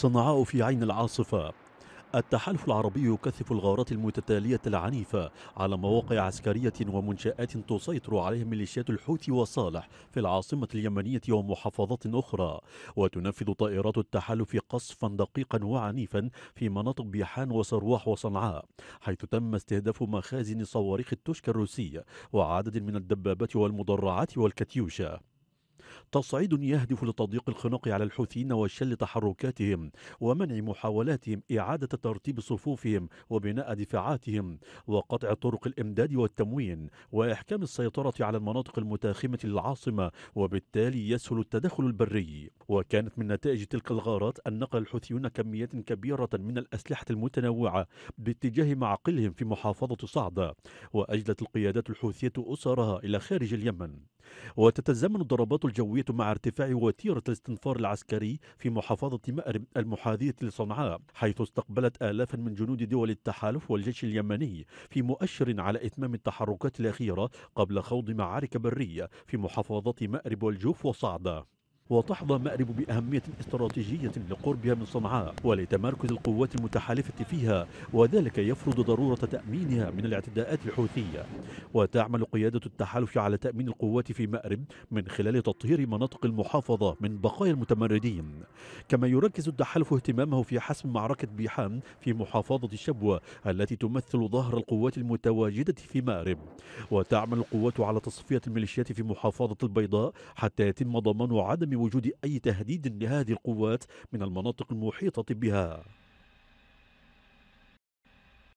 صنعاء في عين العاصفة التحالف العربي يكثف الغارات المتتالية العنيفة على مواقع عسكرية ومنشآت تسيطر عليها ميليشيات الحوثي وصالح في العاصمة اليمنية ومحافظات أخرى وتنفذ طائرات التحالف قصفا دقيقا وعنيفا في مناطق بيحان وسرواح وصنعاء حيث تم استهداف مخازن صواريخ التوشكا الروسية وعدد من الدبابات والمدرعات والكتيوشا تصعيد يهدف لتضييق الخناق على الحوثيين وشل تحركاتهم ومنع محاولاتهم إعادة ترتيب صفوفهم وبناء دفاعاتهم وقطع طرق الإمداد والتموين وإحكام السيطرة على المناطق المتاخمة للعاصمة وبالتالي يسهل التدخل البري وكانت من نتائج تلك الغارات أن نقل الحوثيون كميات كبيرة من الأسلحة المتنوعة باتجاه معقلهم في محافظة صعدة وأجلت القيادات الحوثية أسرها إلى خارج اليمن وتتزامن الضربات الجوية مع ارتفاع وتيرة الاستنفار العسكري في محافظة مأرب المحاذية لصنعاء حيث استقبلت آلافا من جنود دول التحالف والجيش اليمني في مؤشر على إتمام التحركات الأخيرة قبل خوض معارك برية في محافظة مأرب والجوف وصعدة وتحظى مأرب بأهمية استراتيجية لقربها من صنعاء ولتمركز القوات المتحالفة فيها وذلك يفرض ضرورة تأمينها من الاعتداءات الحوثية وتعمل قيادة التحالف على تأمين القوات في مأرب من خلال تطهير مناطق المحافظة من بقايا المتمردين كما يركز التحالف اهتمامه في حسم معركة بيحان في محافظة شبوة التي تمثل ظهر القوات المتواجدة في مأرب وتعمل القوات على تصفية الميليشيات في محافظة البيضاء حتى يتم ضمان عدم وجود أي تهديد لهذه القوات من المناطق المحيطة بها